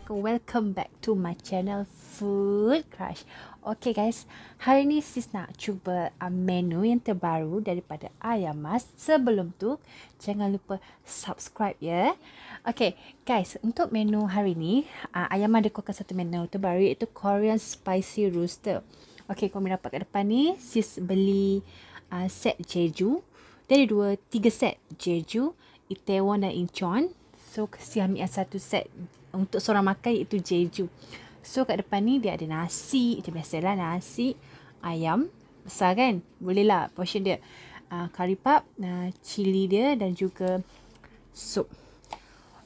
Assalamualaikum Welcome back to my channel Food Crush Okay guys Hari ni sis nak cuba uh, menu yang terbaru daripada Ayam Mas Sebelum tu Jangan lupa subscribe ya Okay guys Untuk menu hari ni uh, Ayam ada kuatkan satu menu terbaru Iaitu Korean Spicy Rooster Okay korang boleh dapat kat depan ni Sis beli uh, set Jeju Dari dua tiga set Jeju Itaewon dan Incheon So, kasi ambil satu set untuk seorang makan iaitu Jeju. So kat depan ni dia ada nasi, macam biasalah nasi, ayam besar kan. Boleh lah portion dia. Uh, curry pub, uh, ah, cili dia dan juga sup.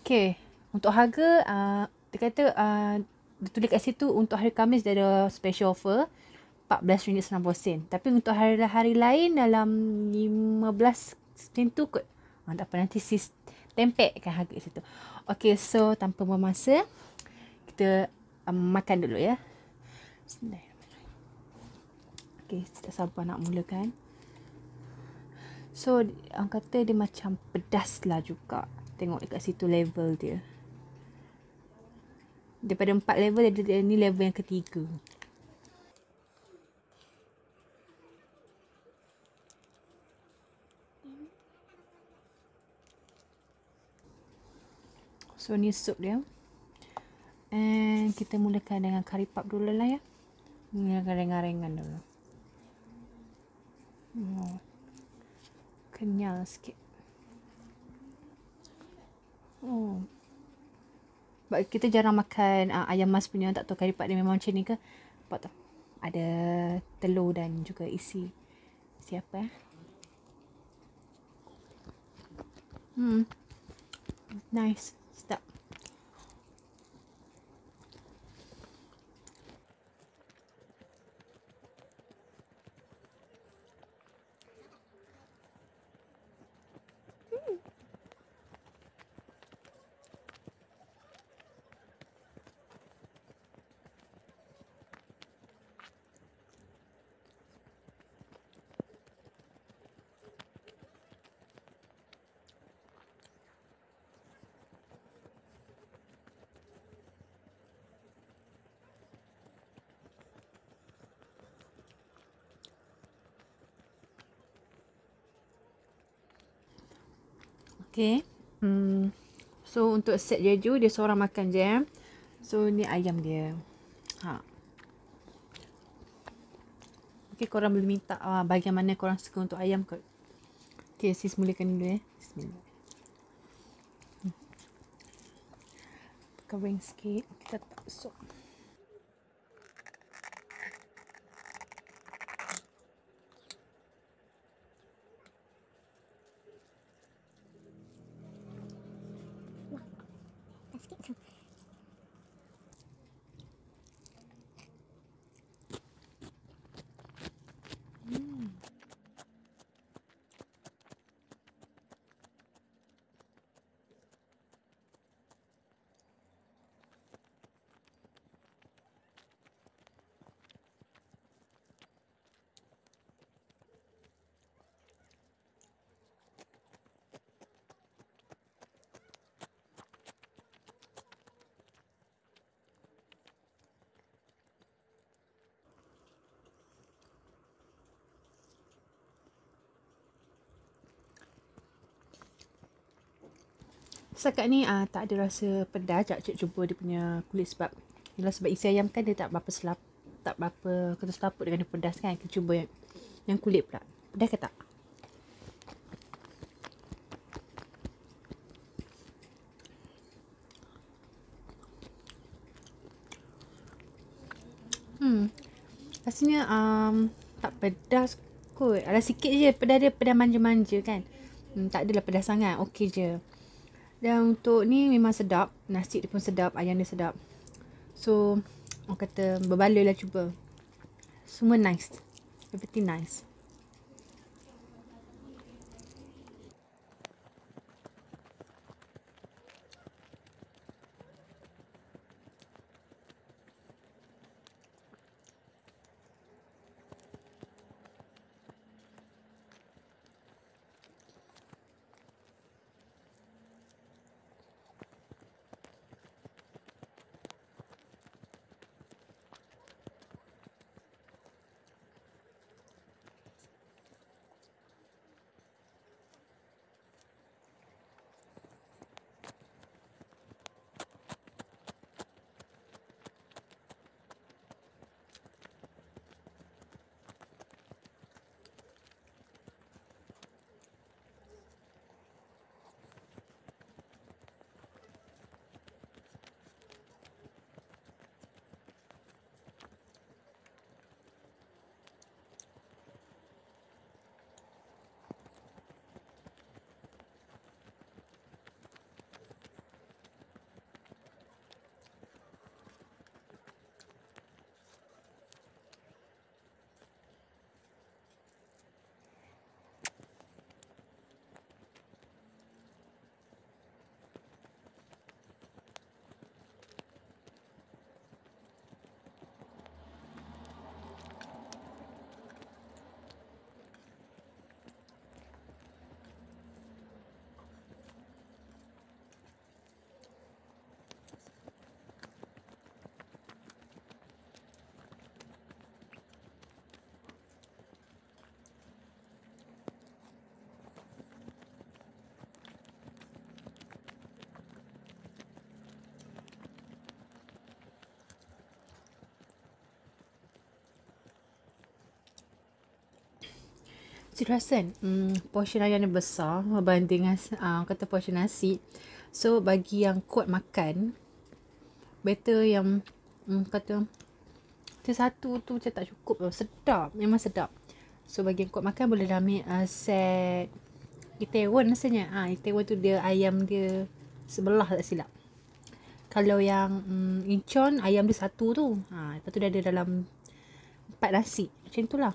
Okay, untuk harga, uh, dia kata, uh, dia tulis kat situ untuk hari Kamis dia ada special offer. RM14.90. Tapi untuk hari-hari lain dalam RM15 macam tu kot. Ha, tak apa, nanti sis tempekkan harga situ. Okay, so tanpa buang masa, kita um, makan dulu ya. Okay, kita sabar nak mulakan. So, orang kata dia macam pedas lah juga. Tengok dekat situ level dia. Daripada empat level, dia, dia, ni level yang ketiga. So ni sup dia. And kita mulakan dengan curry pap dulu lah ya. Mulakan dengan ringan dulu. Hmm. Kenyal sikit. Oh. Baik kita jarang makan uh, ayam mas punya tak tahu curry pap dia memang macam ni ke. Apa tu? Ada telur dan juga isi siapa ya? Eh? Hmm. Nice. Okay. Hmm. So untuk set jeju dia seorang makan je. Eh. So ni ayam dia. Ha. Okay korang boleh minta uh, ah, bagaimana korang suka untuk ayam kot. Okay sis mulakan dulu eh. Bismillah. Hmm. sikit. Kita tak sok. Setakat ni uh, tak ada rasa pedas Cak Cik cuba dia punya kulit sebab Yalah sebab isi ayam kan dia tak berapa selap Tak berapa kena selaput dengan dia pedas kan Kita cuba yang, yang kulit pula Pedas ke tak? Hmm Rasanya um, tak pedas kot Ada sikit je pedas dia pedas manja-manja kan hmm, Tak adalah pedas sangat Okey je dan untuk ni memang sedap. Nasi dia pun sedap. Ayam dia sedap. So, orang kata berbaloi lah cuba. Semua nice. Everything nice. So you rasa kan um, mm, Portion ayam dia besar Berbanding dengan uh, Kata portion nasi So bagi yang kuat makan Better yang um, Kata tu satu tu macam tak cukup Sedap Memang sedap So bagi yang kuat makan Boleh ambil uh, set Itaewon rasanya ha, Itaewon tu dia Ayam dia Sebelah tak silap Kalau yang um, Incheon Ayam dia satu tu ha, Lepas tu dia ada dalam Empat nasi Macam tu lah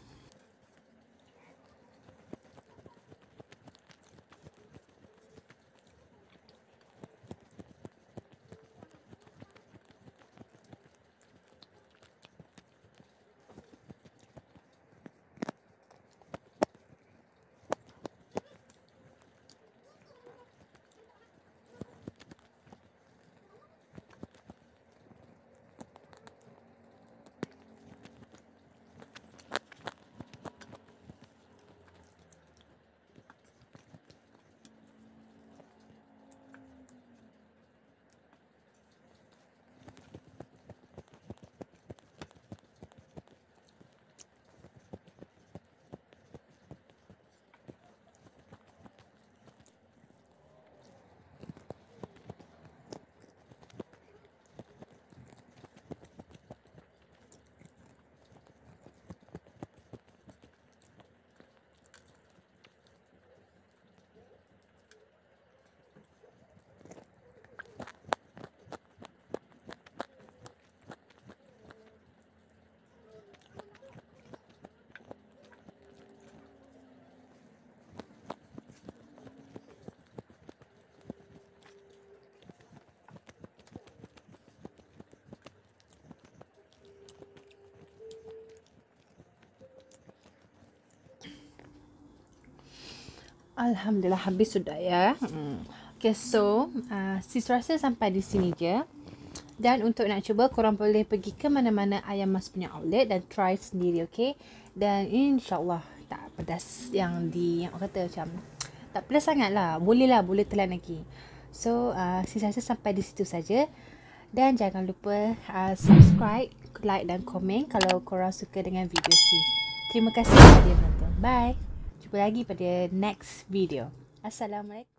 Alhamdulillah habis sudah ya. Hmm. Okay so uh, sis rasa sampai di sini je. Dan untuk nak cuba korang boleh pergi ke mana-mana ayam mas punya outlet dan try sendiri okay. Dan insyaAllah tak pedas yang di yang orang kata macam tak pedas sangat lah. Boleh lah boleh telan lagi. So uh, sis rasa sampai di situ saja. Dan jangan lupa uh, subscribe, like dan komen kalau korang suka dengan video sis. Terima kasih kerana menonton. Bye jumpa lagi pada next video. Assalamualaikum.